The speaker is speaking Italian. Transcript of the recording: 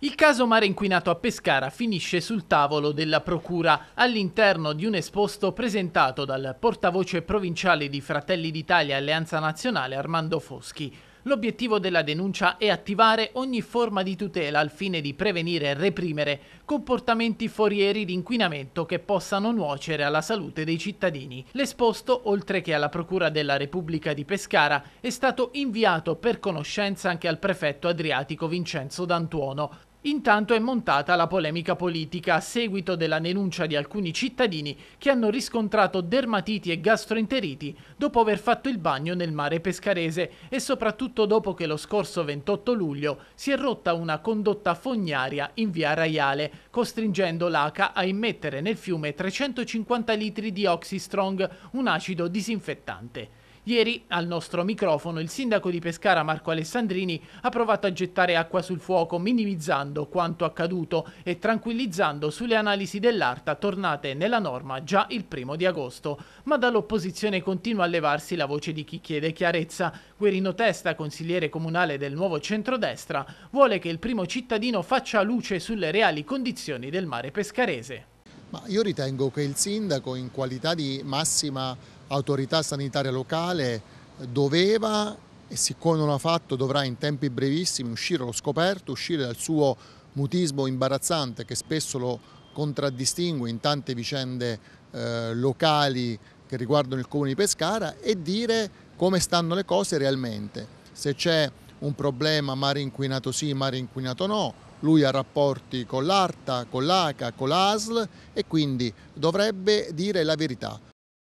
Il caso mare inquinato a Pescara finisce sul tavolo della Procura all'interno di un esposto presentato dal portavoce provinciale di Fratelli d'Italia Alleanza Nazionale Armando Foschi. L'obiettivo della denuncia è attivare ogni forma di tutela al fine di prevenire e reprimere comportamenti forieri di inquinamento che possano nuocere alla salute dei cittadini. L'esposto, oltre che alla Procura della Repubblica di Pescara, è stato inviato per conoscenza anche al prefetto adriatico Vincenzo D'Antuono, Intanto è montata la polemica politica a seguito della denuncia di alcuni cittadini che hanno riscontrato dermatiti e gastroenteriti dopo aver fatto il bagno nel mare pescarese e soprattutto dopo che lo scorso 28 luglio si è rotta una condotta fognaria in via Raiale, costringendo l'ACA a immettere nel fiume 350 litri di Oxystrong, un acido disinfettante. Ieri al nostro microfono il sindaco di Pescara Marco Alessandrini ha provato a gettare acqua sul fuoco minimizzando quanto accaduto e tranquillizzando sulle analisi dell'ARTA tornate nella norma già il primo di agosto. Ma dall'opposizione continua a levarsi la voce di chi chiede chiarezza. Guerino Testa, consigliere comunale del nuovo centrodestra, vuole che il primo cittadino faccia luce sulle reali condizioni del mare pescarese. Ma io ritengo che il sindaco in qualità di massima autorità sanitaria locale doveva e siccome non ha fatto dovrà in tempi brevissimi uscire allo scoperto, uscire dal suo mutismo imbarazzante che spesso lo contraddistingue in tante vicende eh, locali che riguardano il comune di Pescara e dire come stanno le cose realmente, se c'è un problema mare inquinato sì, mare inquinato no, lui ha rapporti con l'ARTA, con l'ACA, con l'ASL e quindi dovrebbe dire la verità.